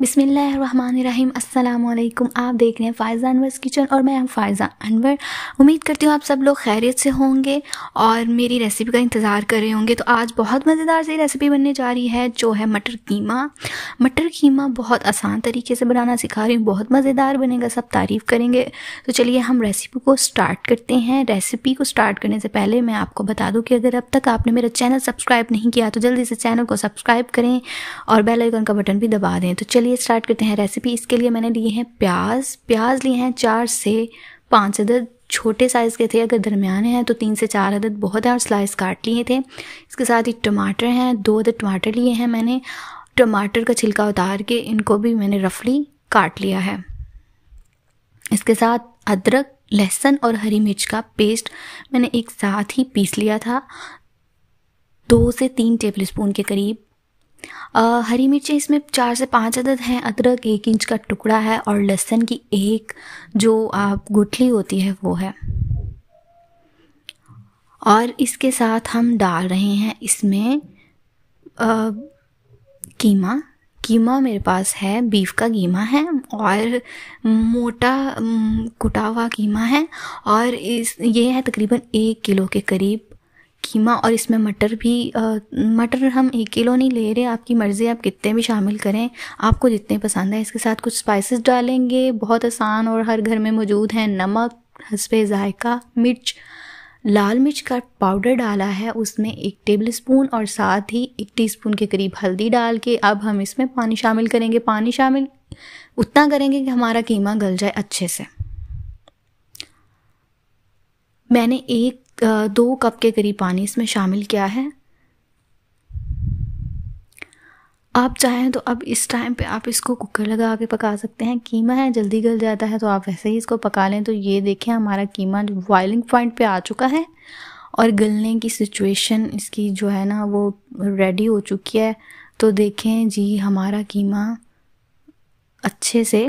बिसमीम् अल्लाम आप देख रहे हैं फ़ायज़ा अनवर किचन और मैं हूँ फ़ायज़ा अनवर उम्मीद करती हूँ आप सब लोग खैरियत से होंगे और मेरी रेसिपी का इंतज़ार कर रहे होंगे तो आज बहुत मज़ेदार सी रेसिपी बनने जा रही है जो है मटर कीमा मटर कीमा बहुत आसान तरीके से बनाना सिखा रही हूँ बहुत मज़ेदार बनेगा सब तारीफ़ करेंगे तो चलिए हम रेसिपी को स्टार्ट करते हैं रेसिपी को स्टार्ट करने से पहले मैं आपको बता दूँ कि अगर अब तक आपने मेरा चैनल सब्सक्राइब नहीं किया तो जल्दी से चैनल को सब्सक्राइब करें और बेलाइकन का बटन भी दबा दें तो चलिए चलिए स्टार्ट करते हैं रेसिपी इसके लिए मैंने लिए हैं प्याज प्याज लिए हैं चार से पाँच अदद छोटे साइज़ के थे अगर दरमियाने हैं तो तीन से चार अदद बहुत है और स्लाइस काट लिए थे इसके साथ ही टमाटर हैं दो अदद टमाटर लिए हैं मैंने टमाटर का छिलका उतार के इनको भी मैंने रफली काट लिया है इसके साथ अदरक लहसुन और हरी मिर्च का पेस्ट मैंने एक साथ ही पीस लिया था दो से तीन टेबल स्पून के करीब आ, हरी मिर्चें इसमें चार से पाँच अदद हैं अदरक एक इंच का टुकड़ा है और लहसुन की एक जो आप गुठली होती है वो है और इसके साथ हम डाल रहे हैं इसमें आ, कीमा कीमा मेरे पास है बीफ का कीमा है और मोटा कुटा हुआ कीमा है और इस ये है तकरीबन एक किलो के करीब कीमा और इसमें मटर भी आ, मटर हम एक किलो नहीं ले रहे आपकी मर्ज़ी आप कितने भी शामिल करें आपको जितने पसंद है इसके साथ कुछ स्पाइसेस डालेंगे बहुत आसान और हर घर में मौजूद हैं नमक हसबे जायका मिर्च लाल मिर्च का पाउडर डाला है उसमें एक टेबल स्पून और साथ ही एक टी स्पून के करीब हल्दी डाल के अब हम इसमें पानी शामिल करेंगे पानी शामिल उतना करेंगे कि हमारा कीमा गल जाए अच्छे से मैंने एक दो कप के करीब पानी इसमें शामिल किया है आप चाहें तो अब इस टाइम पे आप इसको कुकर लगा के पका सकते हैं कीमा है जल्दी गल जाता है तो आप वैसे ही इसको पका लें तो ये देखें हमारा कीमा जो बॉइलिंग पॉइंट पे आ चुका है और गलने की सिचुएशन इसकी जो है ना वो रेडी हो चुकी है तो देखें जी हमारा कीमा अच्छे से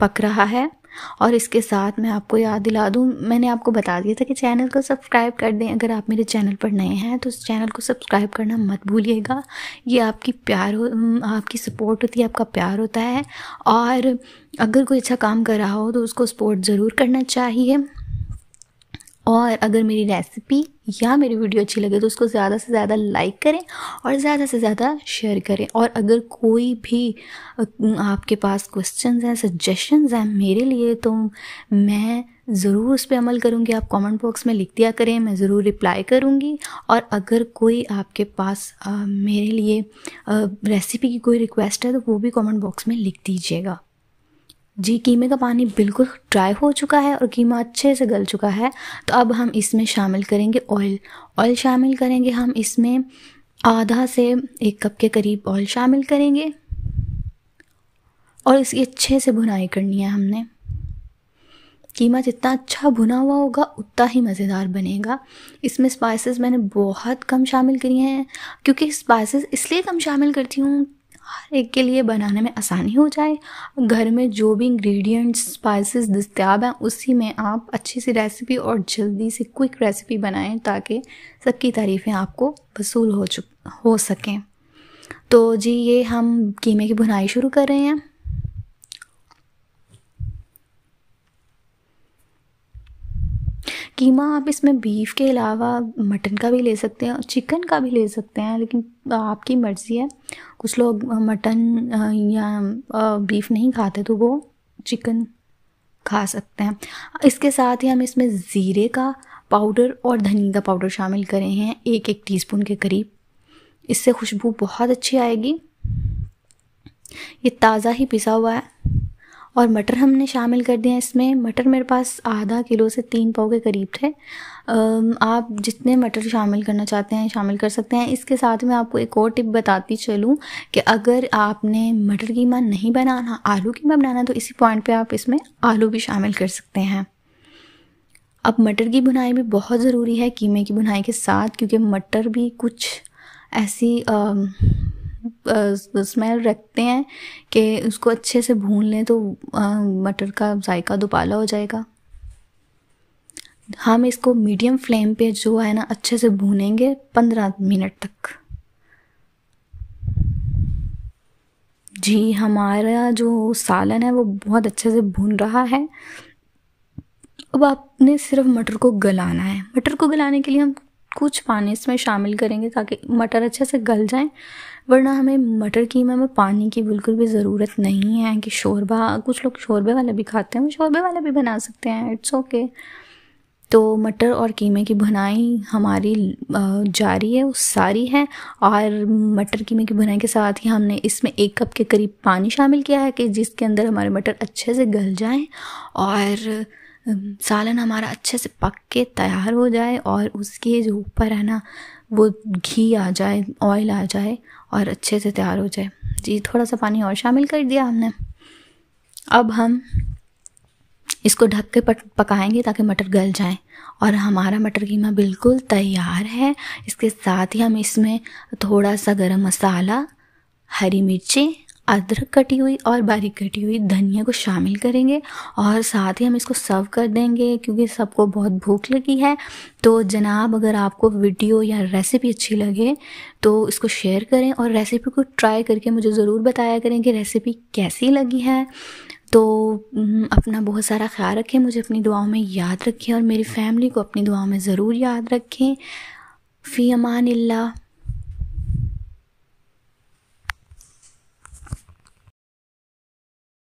पक रहा है और इसके साथ मैं आपको याद दिला दूँ मैंने आपको बता दिया था कि चैनल को सब्सक्राइब कर दें अगर आप मेरे चैनल पर नए हैं तो उस चैनल को सब्सक्राइब करना मत भूलिएगा ये आपकी प्यार हो आपकी सपोर्ट होती है आपका प्यार होता है और अगर कोई अच्छा काम कर रहा हो तो उसको सपोर्ट ज़रूर करना चाहिए और अगर मेरी रेसिपी या मेरी वीडियो अच्छी लगे तो उसको ज़्यादा से ज़्यादा लाइक करें और ज़्यादा से ज़्यादा शेयर करें और अगर कोई भी आपके पास क्वेश्चन हैं सजेशंस हैं मेरे लिए तो मैं ज़रूर उस पर अमल करूँगी आप कमेंट बॉक्स में लिख दिया करें मैं ज़रूर रिप्लाई करूँगी और अगर कोई आपके पास आ, मेरे लिए आ, रेसिपी की कोई रिक्वेस्ट है तो वो भी कॉमेंट बॉक्स में लिख दीजिएगा जी कीमे का पानी बिल्कुल ड्राई हो चुका है और कीमा अच्छे से गल चुका है तो अब हम इसमें शामिल करेंगे ऑयल ऑयल शामिल करेंगे हम इसमें आधा से एक कप के करीब ऑयल शामिल करेंगे और इसकी अच्छे से भुनाई करनी है हमने कीमा जितना अच्छा भुना हुआ होगा उतना ही मज़ेदार बनेगा इसमें स्पाइसेस मैंने बहुत कम शामिल करी हैं क्योंकि स्पाइसेस इसलिए कम शामिल करती हूँ हर एक के लिए बनाने में आसानी हो जाए घर में जो भी इंग्रेडिएंट्स स्पाइसेस दस्तियाब हैं उसी में आप अच्छी सी रेसिपी और जल्दी से क्विक रेसिपी बनाएं ताकि सबकी तारीफ़ें आपको वसूल हो चुक हो सकें तो जी ये हम कीमे की बुनाई शुरू कर रहे हैं कीमा आप इसमें बीफ के अलावा मटन का भी ले सकते हैं और चिकन का भी ले सकते हैं लेकिन आपकी मर्ज़ी है कुछ लोग मटन या बीफ नहीं खाते तो वो चिकन खा सकते हैं इसके साथ ही हम इसमें ज़ीरे का पाउडर और धनिया का पाउडर शामिल करें हैं एक एक टीस्पून के करीब इससे खुशबू बहुत अच्छी आएगी ये ताज़ा ही पिसा हुआ है और मटर हमने शामिल कर दिया इसमें मटर मेरे पास आधा किलो से तीन पाव के करीब थे आप जितने मटर शामिल करना चाहते हैं शामिल कर सकते हैं इसके साथ में आपको एक और टिप बताती चलूँ कि अगर आपने मटर कीमा नहीं बनाना आलू कीमा बनाना तो इसी पॉइंट पर आप इसमें आलू भी शामिल कर सकते हैं अब मटर की बुनाई भी बहुत ज़रूरी है कीमे की बुनाई के साथ क्योंकि मटर भी कुछ ऐसी स्मेल रखते हैं कि उसको अच्छे से भून लें तो मटर का जायका दुपाला हो जाएगा हम इसको मीडियम फ्लेम पे जो है ना अच्छे से भूनेंगे पंद्रह मिनट तक जी हमारा जो सालन है वो बहुत अच्छे से भून रहा है अब आपने सिर्फ मटर को गलाना है मटर को गलाने के लिए हम कुछ पानी इसमें शामिल करेंगे ताकि मटर अच्छे से गल जाए वरना हमें मटर कीमे में पानी की बिल्कुल भी ज़रूरत नहीं है कि शोरबा कुछ लोग शोरबे वाला भी खाते हैं शोरबे वाला भी बना सकते हैं इट्स ओके okay. तो मटर और कीमे की बुनाई हमारी जारी है वो सारी है और मटर कीमे की बुनाई के साथ ही हमने इसमें एक कप के करीब पानी शामिल किया है कि जिसके अंदर हमारे मटर अच्छे से गल जाएं और सालन हमारा अच्छे से पक के तैयार हो जाए और उसके जो ऊपर है ना वो घी आ जाए ऑयल आ जाए और अच्छे से तैयार हो जाए जी थोड़ा सा पानी और शामिल कर दिया हमने अब हम इसको ढक के पकाएंगे ताकि मटर गल जाए और हमारा मटर कीमा बिल्कुल तैयार है इसके साथ ही हम इसमें थोड़ा सा गरम मसाला हरी मिर्ची अदरक कटी हुई और बारीक कटी हुई धनिया को शामिल करेंगे और साथ ही हम इसको सर्व कर देंगे क्योंकि सबको बहुत भूख लगी है तो जनाब अगर आपको वीडियो या रेसिपी अच्छी लगे तो इसको शेयर करें और रेसिपी को ट्राई करके मुझे ज़रूर बताया करें कि रेसिपी कैसी लगी है तो अपना बहुत सारा ख्याल रखें मुझे अपनी दुआओं में याद रखें और मेरी फैमिली को अपनी दुआओं में ज़रूर याद रखें फ़ी अमान